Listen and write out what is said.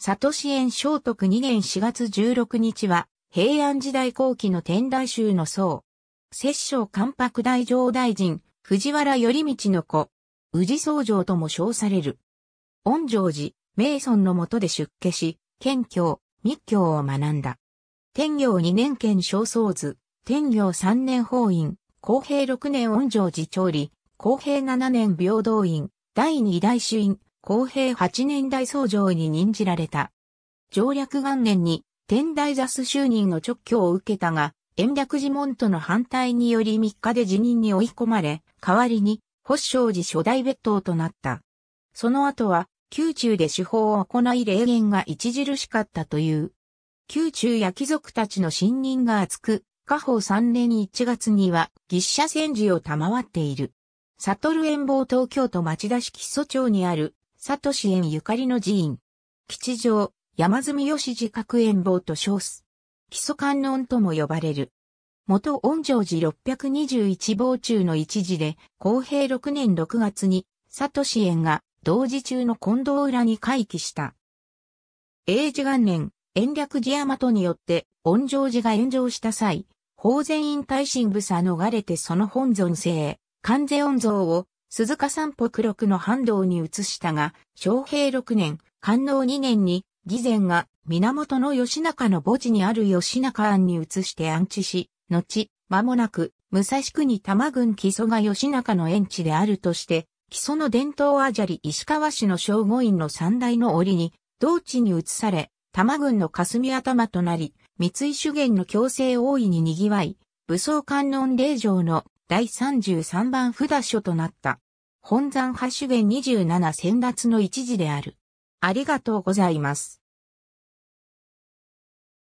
里支園聖徳2年4月16日は、平安時代後期の天台宗の僧。摂政関白大上大臣、藤原頼道の子、宇治僧正とも称される。恩城寺、名尊の下で出家し、県教、密教を学んだ。天行2年県小僧図、天行3年法院、公平6年恩城寺調理、公平7年平等院、第二大主院、公平8年代僧上に任じられた。上略元年に天台座主就任の直挙を受けたが、延暦寺門との反対により3日で辞任に追い込まれ、代わりに、守祥寺初代別当となった。その後は、宮中で手法を行い霊言が著しかったという。宮中や貴族たちの信任が厚く、下宝3年1月には、牛車戦時を賜っている。悟遠望東京都町田市基礎町にある、佐藤支援ゆかりの寺院。吉祥、山積義寺閣園坊と称す。基礎観音とも呼ばれる。元恩城寺621坊中の一寺で、公平6年6月に、佐藤支援が同時中の近藤裏に回帰した。英治元年、延暦寺大和によって、恩城寺が炎上した際、法善院大神部さ逃れてその本尊性、関税温蔵を鈴鹿山北六の半道に移したが、昭平6年、官能2年に、義前が源義仲の墓地にある義仲庵に移して安置し、後、間もなく、武蔵国玉郡木曽が義仲の園地であるとして、木曽の伝統あじゃり石川市の正護院の三大の折に、同地に移され、玉郡の霞頭となり、三井修元の強制大いに賑わい、武装観音霊場の第33番札所となった。本山八主元27先達の一時である。ありがとうございます。